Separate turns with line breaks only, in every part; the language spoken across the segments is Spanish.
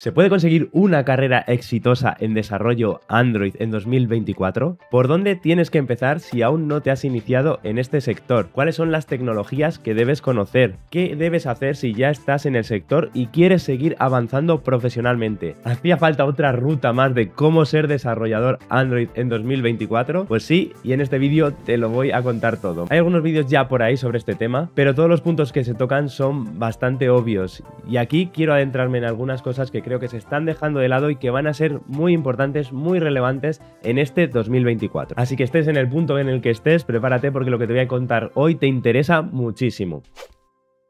¿Se puede conseguir una carrera exitosa en desarrollo Android en 2024? ¿Por dónde tienes que empezar si aún no te has iniciado en este sector? ¿Cuáles son las tecnologías que debes conocer? ¿Qué debes hacer si ya estás en el sector y quieres seguir avanzando profesionalmente? ¿Hacía falta otra ruta más de cómo ser desarrollador Android en 2024? Pues sí, y en este vídeo te lo voy a contar todo. Hay algunos vídeos ya por ahí sobre este tema, pero todos los puntos que se tocan son bastante obvios y aquí quiero adentrarme en algunas cosas que creo que se están dejando de lado y que van a ser muy importantes, muy relevantes en este 2024. Así que estés en el punto en el que estés, prepárate porque lo que te voy a contar hoy te interesa muchísimo.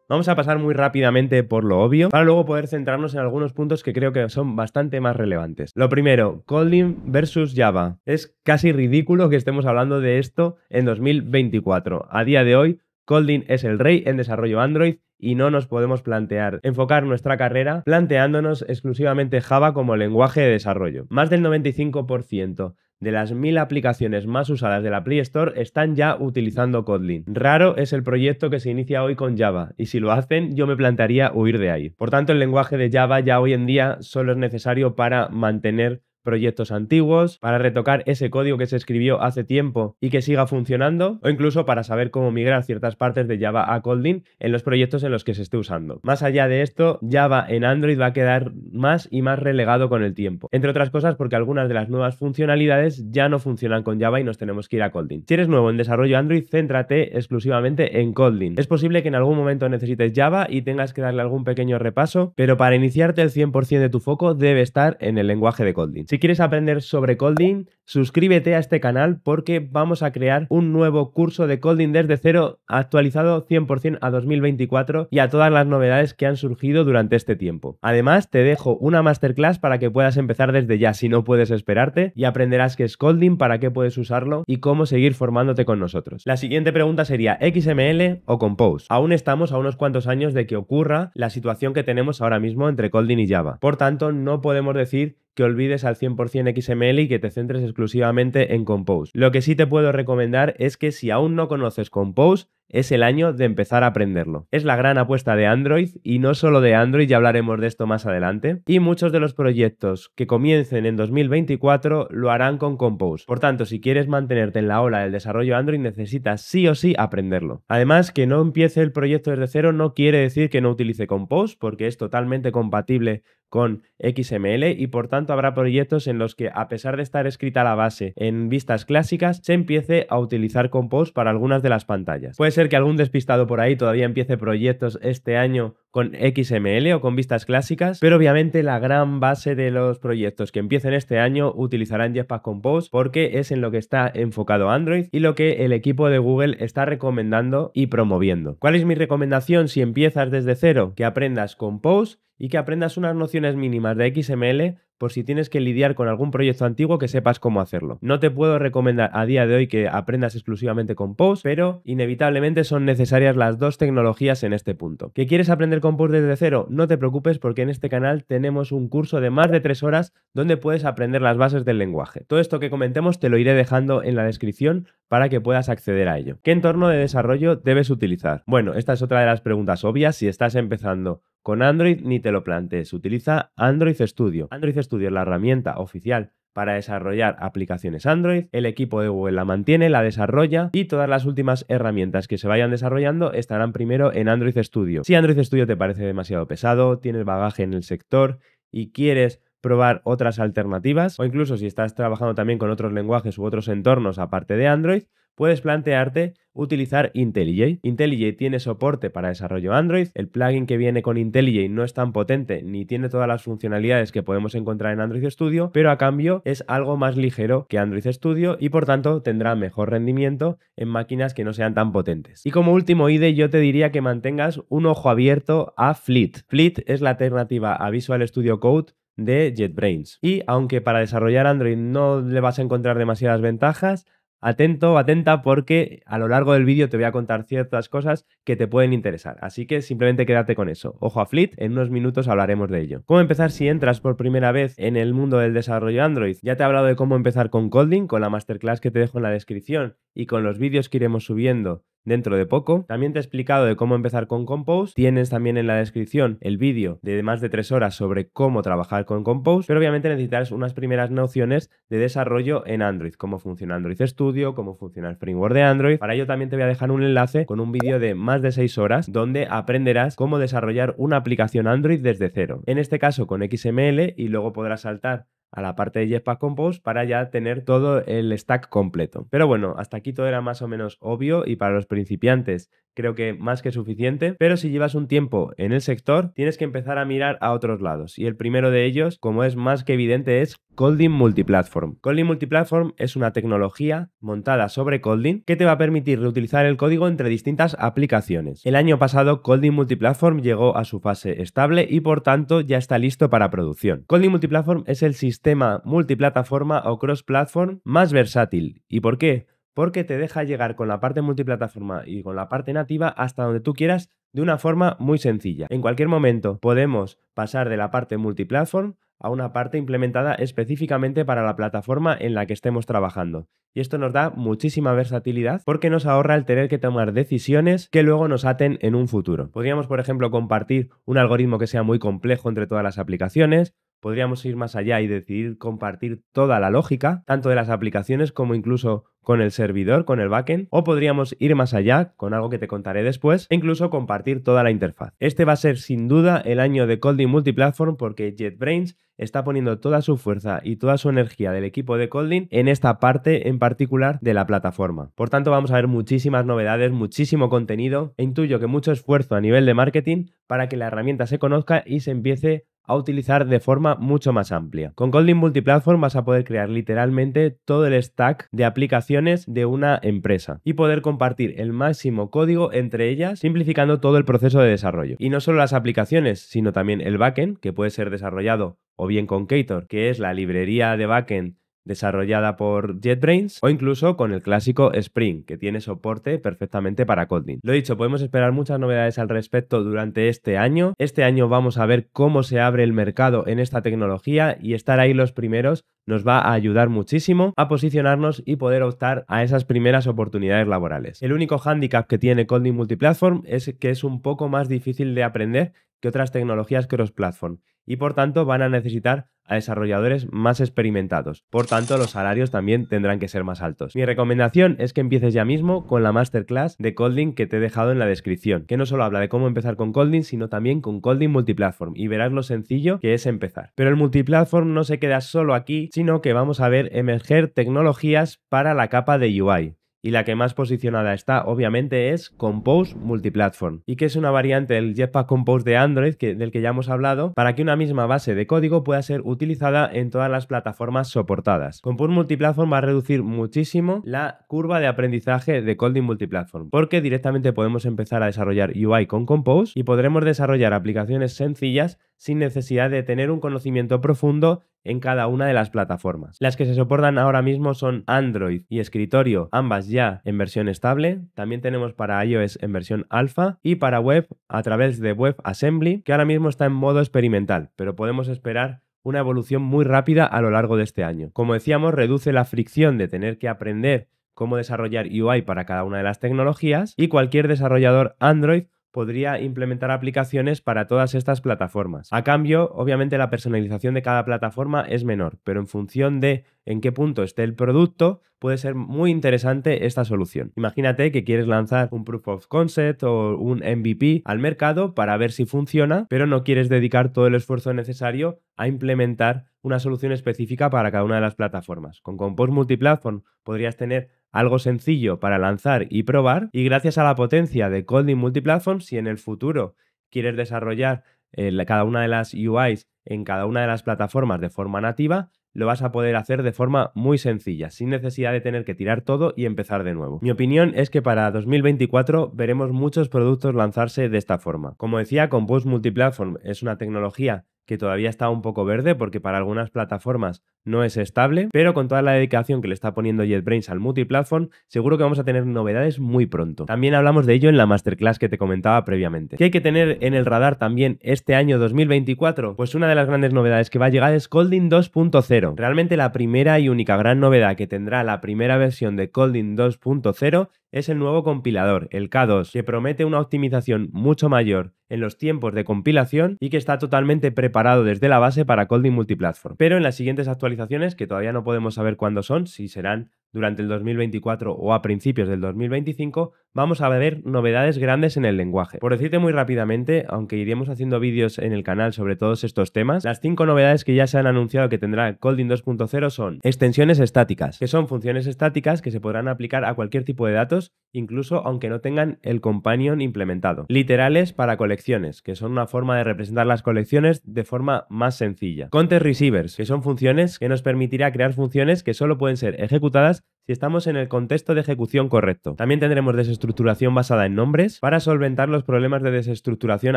Vamos a pasar muy rápidamente por lo obvio para luego poder centrarnos en algunos puntos que creo que son bastante más relevantes. Lo primero, Kotlin versus Java. Es casi ridículo que estemos hablando de esto en 2024. A día de hoy, Kotlin es el rey en desarrollo Android y no nos podemos plantear enfocar nuestra carrera planteándonos exclusivamente Java como lenguaje de desarrollo. Más del 95% de las mil aplicaciones más usadas de la Play Store están ya utilizando Kotlin. Raro es el proyecto que se inicia hoy con Java, y si lo hacen, yo me plantearía huir de ahí. Por tanto, el lenguaje de Java ya hoy en día solo es necesario para mantener proyectos antiguos, para retocar ese código que se escribió hace tiempo y que siga funcionando, o incluso para saber cómo migrar ciertas partes de Java a Kotlin en los proyectos en los que se esté usando. Más allá de esto, Java en Android va a quedar más y más relegado con el tiempo, entre otras cosas porque algunas de las nuevas funcionalidades ya no funcionan con Java y nos tenemos que ir a Kotlin. Si eres nuevo en desarrollo Android, céntrate exclusivamente en Colding. Es posible que en algún momento necesites Java y tengas que darle algún pequeño repaso, pero para iniciarte el 100% de tu foco debe estar en el lenguaje de Kotlin. Si quieres aprender sobre colding suscríbete a este canal porque vamos a crear un nuevo curso de colding desde cero actualizado 100% a 2024 y a todas las novedades que han surgido durante este tiempo. Además, te dejo una masterclass para que puedas empezar desde ya si no puedes esperarte y aprenderás qué es colding para qué puedes usarlo y cómo seguir formándote con nosotros. La siguiente pregunta sería XML o Compose. Aún estamos a unos cuantos años de que ocurra la situación que tenemos ahora mismo entre colding y Java. Por tanto, no podemos decir que olvides al 100% XML y que te centres exclusivamente en Compose. Lo que sí te puedo recomendar es que si aún no conoces Compose, es el año de empezar a aprenderlo. Es la gran apuesta de Android y no solo de Android, ya hablaremos de esto más adelante. Y muchos de los proyectos que comiencen en 2024 lo harán con Compose. Por tanto, si quieres mantenerte en la ola del desarrollo Android, necesitas sí o sí aprenderlo. Además, que no empiece el proyecto desde cero no quiere decir que no utilice Compose, porque es totalmente compatible con XML y por tanto habrá proyectos en los que a pesar de estar escrita la base en vistas clásicas se empiece a utilizar Compose para algunas de las pantallas. Pues ser que algún despistado por ahí todavía empiece proyectos este año con XML o con vistas clásicas, pero obviamente la gran base de los proyectos que empiecen este año utilizarán Jetpack Compose porque es en lo que está enfocado Android y lo que el equipo de Google está recomendando y promoviendo. ¿Cuál es mi recomendación si empiezas desde cero? Que aprendas Compose y que aprendas unas nociones mínimas de XML por si tienes que lidiar con algún proyecto antiguo que sepas cómo hacerlo. No te puedo recomendar a día de hoy que aprendas exclusivamente con Post, pero inevitablemente son necesarias las dos tecnologías en este punto. ¿Que quieres aprender con Post desde cero? No te preocupes porque en este canal tenemos un curso de más de tres horas donde puedes aprender las bases del lenguaje. Todo esto que comentemos te lo iré dejando en la descripción para que puedas acceder a ello. ¿Qué entorno de desarrollo debes utilizar? Bueno, esta es otra de las preguntas obvias si estás empezando con Android ni te lo plantees, utiliza Android Studio. Android Studio es la herramienta oficial para desarrollar aplicaciones Android. El equipo de Google la mantiene, la desarrolla y todas las últimas herramientas que se vayan desarrollando estarán primero en Android Studio. Si Android Studio te parece demasiado pesado, tienes bagaje en el sector y quieres probar otras alternativas o incluso si estás trabajando también con otros lenguajes u otros entornos aparte de Android, puedes plantearte utilizar IntelliJ. IntelliJ tiene soporte para desarrollo Android, el plugin que viene con IntelliJ no es tan potente ni tiene todas las funcionalidades que podemos encontrar en Android Studio, pero a cambio es algo más ligero que Android Studio y por tanto tendrá mejor rendimiento en máquinas que no sean tan potentes. Y como último IDE yo te diría que mantengas un ojo abierto a Fleet. Fleet es la alternativa a Visual Studio Code de JetBrains. Y aunque para desarrollar Android no le vas a encontrar demasiadas ventajas, atento, atenta, porque a lo largo del vídeo te voy a contar ciertas cosas que te pueden interesar. Así que simplemente quédate con eso. Ojo a Fleet, en unos minutos hablaremos de ello. ¿Cómo empezar si entras por primera vez en el mundo del desarrollo Android? Ya te he hablado de cómo empezar con Colding, con la masterclass que te dejo en la descripción y con los vídeos que iremos subiendo dentro de poco. También te he explicado de cómo empezar con Compose. Tienes también en la descripción el vídeo de más de tres horas sobre cómo trabajar con Compose, pero obviamente necesitarás unas primeras nociones de desarrollo en Android, cómo funciona Android Studio, cómo funciona el framework de Android. Para ello también te voy a dejar un enlace con un vídeo de más de 6 horas donde aprenderás cómo desarrollar una aplicación Android desde cero. En este caso con XML y luego podrás saltar a la parte de Jetpack Compose para ya tener todo el stack completo. Pero bueno, hasta aquí todo era más o menos obvio y para los principiantes creo que más que suficiente, pero si llevas un tiempo en el sector, tienes que empezar a mirar a otros lados. Y el primero de ellos, como es más que evidente, es Colding Multiplatform. Colding Multiplatform es una tecnología montada sobre Colding que te va a permitir reutilizar el código entre distintas aplicaciones. El año pasado, Colding Multiplatform llegó a su fase estable y por tanto ya está listo para producción. Colding Multiplatform es el sistema multiplataforma o cross-platform más versátil. ¿Y por qué? porque te deja llegar con la parte multiplataforma y con la parte nativa hasta donde tú quieras de una forma muy sencilla. En cualquier momento podemos pasar de la parte multiplataforma a una parte implementada específicamente para la plataforma en la que estemos trabajando. Y esto nos da muchísima versatilidad porque nos ahorra el tener que tomar decisiones que luego nos aten en un futuro. Podríamos, por ejemplo, compartir un algoritmo que sea muy complejo entre todas las aplicaciones, podríamos ir más allá y decidir compartir toda la lógica, tanto de las aplicaciones como incluso con el servidor, con el backend, o podríamos ir más allá, con algo que te contaré después, e incluso compartir toda la interfaz. Este va a ser sin duda el año de Colding Multiplatform porque JetBrains está poniendo toda su fuerza y toda su energía del equipo de Colding en esta parte en particular de la plataforma. Por tanto, vamos a ver muchísimas novedades, muchísimo contenido e intuyo que mucho esfuerzo a nivel de marketing para que la herramienta se conozca y se empiece a utilizar de forma mucho más amplia. Con Kotlin Multiplatform vas a poder crear literalmente todo el stack de aplicaciones de una empresa y poder compartir el máximo código entre ellas, simplificando todo el proceso de desarrollo. Y no solo las aplicaciones, sino también el backend, que puede ser desarrollado o bien con Cator, que es la librería de backend desarrollada por JetBrains o incluso con el clásico Spring, que tiene soporte perfectamente para Kotlin. Lo dicho, podemos esperar muchas novedades al respecto durante este año. Este año vamos a ver cómo se abre el mercado en esta tecnología y estar ahí los primeros nos va a ayudar muchísimo a posicionarnos y poder optar a esas primeras oportunidades laborales. El único hándicap que tiene Kotlin Multiplatform es que es un poco más difícil de aprender que otras tecnologías cross-platform y por tanto van a necesitar a desarrolladores más experimentados. Por tanto, los salarios también tendrán que ser más altos. Mi recomendación es que empieces ya mismo con la masterclass de Colding que te he dejado en la descripción, que no solo habla de cómo empezar con Colding, sino también con Colding Multiplatform y verás lo sencillo que es empezar. Pero el multiplatform no se queda solo aquí, sino que vamos a ver emerger tecnologías para la capa de UI y la que más posicionada está obviamente es Compose Multiplatform, y que es una variante del Jetpack Compose de Android que, del que ya hemos hablado, para que una misma base de código pueda ser utilizada en todas las plataformas soportadas. Compose Multiplatform va a reducir muchísimo la curva de aprendizaje de Colding Multiplatform, porque directamente podemos empezar a desarrollar UI con Compose y podremos desarrollar aplicaciones sencillas sin necesidad de tener un conocimiento profundo en cada una de las plataformas. Las que se soportan ahora mismo son Android y escritorio, ambas ya en versión estable. También tenemos para iOS en versión alfa y para web a través de WebAssembly, que ahora mismo está en modo experimental, pero podemos esperar una evolución muy rápida a lo largo de este año. Como decíamos, reduce la fricción de tener que aprender cómo desarrollar UI para cada una de las tecnologías y cualquier desarrollador Android podría implementar aplicaciones para todas estas plataformas. A cambio, obviamente la personalización de cada plataforma es menor, pero en función de en qué punto esté el producto, puede ser muy interesante esta solución. Imagínate que quieres lanzar un proof of concept o un MVP al mercado para ver si funciona, pero no quieres dedicar todo el esfuerzo necesario a implementar una solución específica para cada una de las plataformas. Con Compose Multiplatform podrías tener algo sencillo para lanzar y probar, y gracias a la potencia de Colding Multiplatform, si en el futuro quieres desarrollar eh, cada una de las UIs en cada una de las plataformas de forma nativa, lo vas a poder hacer de forma muy sencilla, sin necesidad de tener que tirar todo y empezar de nuevo. Mi opinión es que para 2024 veremos muchos productos lanzarse de esta forma. Como decía, Compose Multiplatform es una tecnología que todavía está un poco verde porque para algunas plataformas no es estable, pero con toda la dedicación que le está poniendo JetBrains al multiplatform, seguro que vamos a tener novedades muy pronto. También hablamos de ello en la masterclass que te comentaba previamente. ¿Qué hay que tener en el radar también este año 2024? Pues una de las grandes novedades que va a llegar es Colding 2.0. Realmente la primera y única gran novedad que tendrá la primera versión de Colding 2.0 es el nuevo compilador, el K2, que promete una optimización mucho mayor en los tiempos de compilación y que está totalmente preparado desde la base para Colding Multiplatform. Pero en las siguientes actualizaciones, que todavía no podemos saber cuándo son, si serán durante el 2024 o a principios del 2025, vamos a ver novedades grandes en el lenguaje. Por decirte muy rápidamente, aunque iremos haciendo vídeos en el canal sobre todos estos temas, las cinco novedades que ya se han anunciado que tendrá Colding 2.0 son extensiones estáticas, que son funciones estáticas que se podrán aplicar a cualquier tipo de datos, incluso aunque no tengan el companion implementado. Literales para colecciones, que son una forma de representar las colecciones de forma más sencilla. Content receivers, que son funciones que nos permitirá crear funciones que solo pueden ser ejecutadas si estamos en el contexto de ejecución correcto. También tendremos desestructuración basada en nombres para solventar los problemas de desestructuración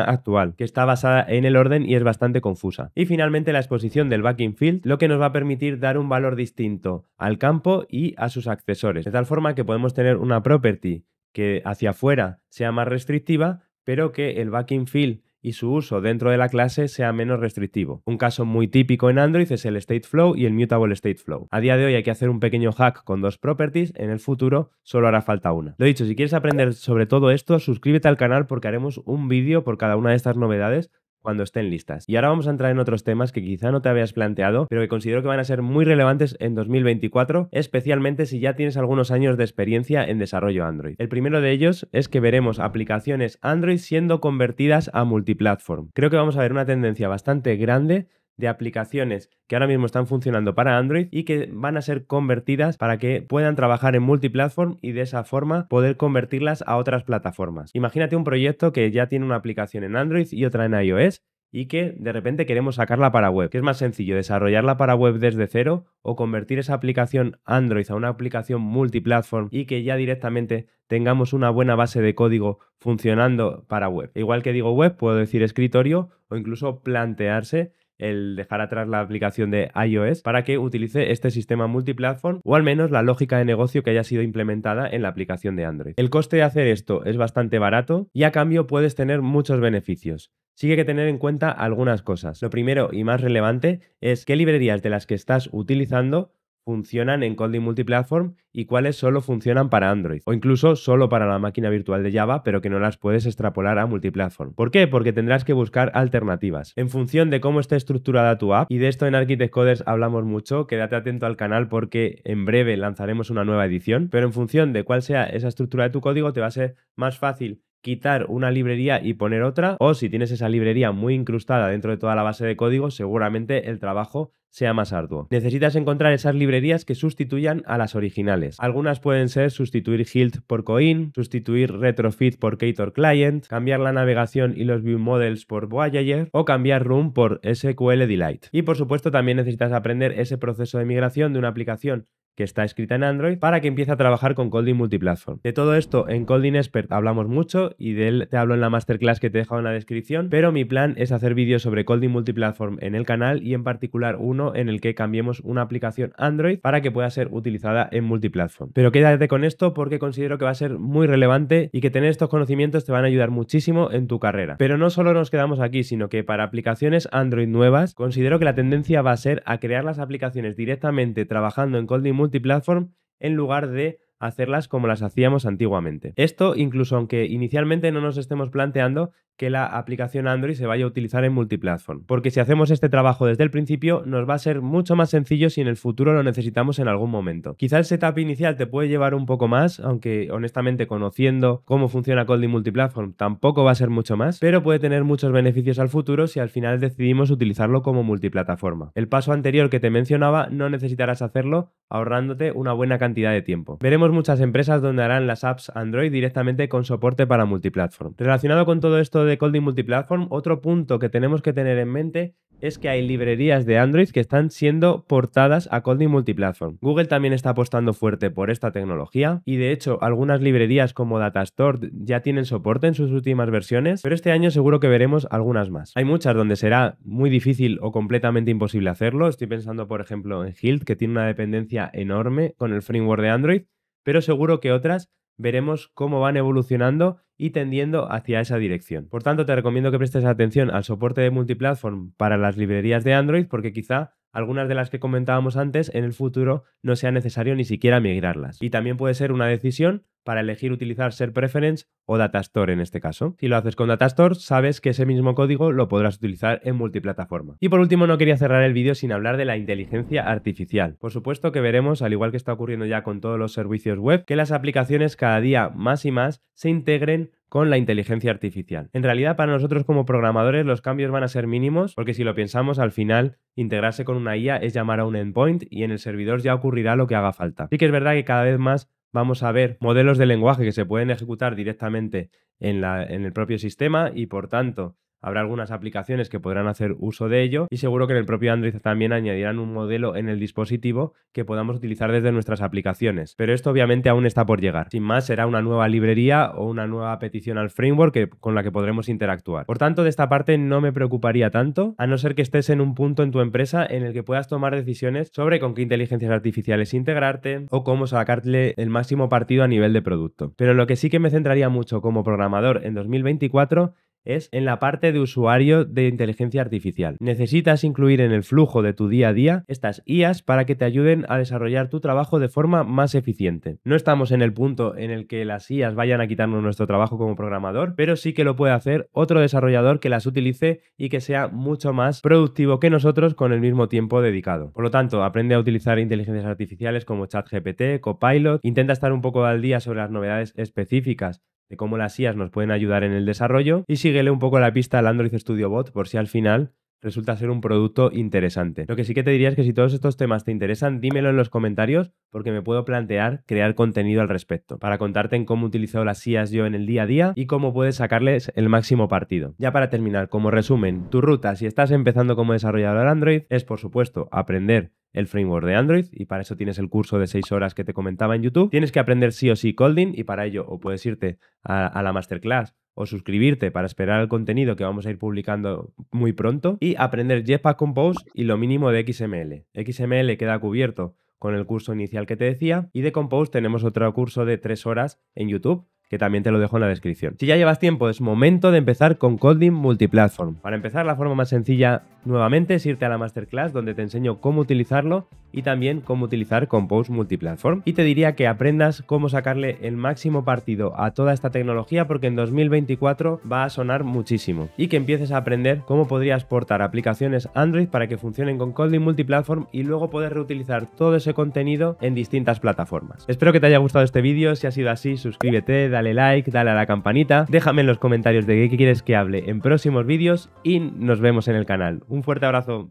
actual, que está basada en el orden y es bastante confusa. Y finalmente la exposición del backing field, lo que nos va a permitir dar un valor distinto al campo y a sus accesores, de tal forma que podemos tener una property que hacia afuera sea más restrictiva, pero que el backing field y su uso dentro de la clase sea menos restrictivo. Un caso muy típico en Android es el state flow y el mutable state flow. A día de hoy hay que hacer un pequeño hack con dos properties, en el futuro solo hará falta una. Lo dicho, si quieres aprender sobre todo esto, suscríbete al canal porque haremos un vídeo por cada una de estas novedades cuando estén listas. Y ahora vamos a entrar en otros temas que quizá no te habías planteado, pero que considero que van a ser muy relevantes en 2024, especialmente si ya tienes algunos años de experiencia en desarrollo Android. El primero de ellos es que veremos aplicaciones Android siendo convertidas a multiplatform. Creo que vamos a ver una tendencia bastante grande de aplicaciones que ahora mismo están funcionando para Android y que van a ser convertidas para que puedan trabajar en multiplatform y de esa forma poder convertirlas a otras plataformas. Imagínate un proyecto que ya tiene una aplicación en Android y otra en iOS y que de repente queremos sacarla para web. ¿Qué es más sencillo, desarrollarla para web desde cero o convertir esa aplicación Android a una aplicación multiplatform y que ya directamente tengamos una buena base de código funcionando para web? Igual que digo web, puedo decir escritorio o incluso plantearse el dejar atrás la aplicación de iOS para que utilice este sistema multiplatform o al menos la lógica de negocio que haya sido implementada en la aplicación de Android. El coste de hacer esto es bastante barato y a cambio puedes tener muchos beneficios. Sigue que que tener en cuenta algunas cosas. Lo primero y más relevante es qué librerías de las que estás utilizando funcionan en coding Multiplatform y cuáles solo funcionan para Android o incluso solo para la máquina virtual de Java pero que no las puedes extrapolar a Multiplatform. ¿Por qué? Porque tendrás que buscar alternativas. En función de cómo está estructurada tu app y de esto en Architect Coders hablamos mucho, quédate atento al canal porque en breve lanzaremos una nueva edición, pero en función de cuál sea esa estructura de tu código te va a ser más fácil quitar una librería y poner otra, o si tienes esa librería muy incrustada dentro de toda la base de código, seguramente el trabajo sea más arduo. Necesitas encontrar esas librerías que sustituyan a las originales. Algunas pueden ser sustituir Hilt por Coin, sustituir Retrofit por Cator Client, cambiar la navegación y los view models por Voyager o cambiar Room por SQL Delight. Y por supuesto también necesitas aprender ese proceso de migración de una aplicación que está escrita en Android para que empiece a trabajar con Colding Multiplatform. De todo esto en Colding Expert hablamos mucho y de él te hablo en la masterclass que te he dejado en la descripción, pero mi plan es hacer vídeos sobre Colding Multiplatform en el canal y en particular uno en el que cambiemos una aplicación Android para que pueda ser utilizada en multiplatform. Pero quédate con esto porque considero que va a ser muy relevante y que tener estos conocimientos te van a ayudar muchísimo en tu carrera. Pero no solo nos quedamos aquí, sino que para aplicaciones Android nuevas, considero que la tendencia va a ser a crear las aplicaciones directamente trabajando en Kotlin Multiplatform en lugar de hacerlas como las hacíamos antiguamente. Esto incluso aunque inicialmente no nos estemos planteando que la aplicación Android se vaya a utilizar en multiplatform. Porque si hacemos este trabajo desde el principio, nos va a ser mucho más sencillo si en el futuro lo necesitamos en algún momento. Quizá el setup inicial te puede llevar un poco más, aunque honestamente conociendo cómo funciona Colding Multiplatform tampoco va a ser mucho más, pero puede tener muchos beneficios al futuro si al final decidimos utilizarlo como multiplataforma. El paso anterior que te mencionaba no necesitarás hacerlo ahorrándote una buena cantidad de tiempo. Veremos muchas empresas donde harán las apps Android directamente con soporte para multiplatform. Relacionado con todo esto de de Colding Multiplatform, otro punto que tenemos que tener en mente es que hay librerías de Android que están siendo portadas a colding Multiplatform. Google también está apostando fuerte por esta tecnología y de hecho algunas librerías como Datastore ya tienen soporte en sus últimas versiones, pero este año seguro que veremos algunas más. Hay muchas donde será muy difícil o completamente imposible hacerlo. Estoy pensando por ejemplo en Hilt que tiene una dependencia enorme con el framework de Android, pero seguro que otras veremos cómo van evolucionando y tendiendo hacia esa dirección. Por tanto, te recomiendo que prestes atención al soporte de multiplatform para las librerías de Android porque quizá algunas de las que comentábamos antes, en el futuro no sea necesario ni siquiera migrarlas. Y también puede ser una decisión para elegir utilizar Ser Preference o Datastore en este caso. Si lo haces con Datastore, sabes que ese mismo código lo podrás utilizar en multiplataforma. Y por último, no quería cerrar el vídeo sin hablar de la inteligencia artificial. Por supuesto que veremos, al igual que está ocurriendo ya con todos los servicios web, que las aplicaciones cada día más y más se integren con la inteligencia artificial. En realidad, para nosotros como programadores, los cambios van a ser mínimos, porque si lo pensamos, al final, integrarse con una IA es llamar a un endpoint y en el servidor ya ocurrirá lo que haga falta. Sí que es verdad que cada vez más vamos a ver modelos de lenguaje que se pueden ejecutar directamente en, en el propio sistema y, por tanto, Habrá algunas aplicaciones que podrán hacer uso de ello y seguro que en el propio Android también añadirán un modelo en el dispositivo que podamos utilizar desde nuestras aplicaciones. Pero esto obviamente aún está por llegar. Sin más, será una nueva librería o una nueva petición al framework con la que podremos interactuar. Por tanto, de esta parte no me preocuparía tanto, a no ser que estés en un punto en tu empresa en el que puedas tomar decisiones sobre con qué inteligencias artificiales integrarte o cómo sacarle el máximo partido a nivel de producto. Pero lo que sí que me centraría mucho como programador en 2024 es en la parte de usuario de inteligencia artificial. Necesitas incluir en el flujo de tu día a día estas IAs para que te ayuden a desarrollar tu trabajo de forma más eficiente. No estamos en el punto en el que las IAs vayan a quitarnos nuestro trabajo como programador, pero sí que lo puede hacer otro desarrollador que las utilice y que sea mucho más productivo que nosotros con el mismo tiempo dedicado. Por lo tanto, aprende a utilizar inteligencias artificiales como ChatGPT, Copilot, intenta estar un poco al día sobre las novedades específicas de cómo las sias nos pueden ayudar en el desarrollo y síguele un poco la pista al Android Studio Bot por si al final resulta ser un producto interesante. Lo que sí que te diría es que si todos estos temas te interesan, dímelo en los comentarios porque me puedo plantear crear contenido al respecto para contarte en cómo he utilizado las sias yo en el día a día y cómo puedes sacarles el máximo partido. Ya para terminar, como resumen, tu ruta si estás empezando como desarrollador Android es por supuesto aprender el framework de Android y para eso tienes el curso de 6 horas que te comentaba en YouTube. Tienes que aprender sí o sí Colding y para ello o puedes irte a, la masterclass o suscribirte para esperar el contenido que vamos a ir publicando muy pronto y aprender Jetpack Compose y lo mínimo de XML. XML queda cubierto con el curso inicial que te decía y de Compose tenemos otro curso de 3 horas en YouTube que también te lo dejo en la descripción. Si ya llevas tiempo, es momento de empezar con Coding Multiplatform. Para empezar, la forma más sencilla nuevamente es irte a la masterclass donde te enseño cómo utilizarlo y también cómo utilizar Compose Multiplatform. Y te diría que aprendas cómo sacarle el máximo partido a toda esta tecnología porque en 2024 va a sonar muchísimo. Y que empieces a aprender cómo podrías portar aplicaciones Android para que funcionen con Kotlin Multiplatform y luego poder reutilizar todo ese contenido en distintas plataformas. Espero que te haya gustado este vídeo, si ha sido así suscríbete, dale dale like, dale a la campanita, déjame en los comentarios de qué quieres que hable en próximos vídeos y nos vemos en el canal. Un fuerte abrazo.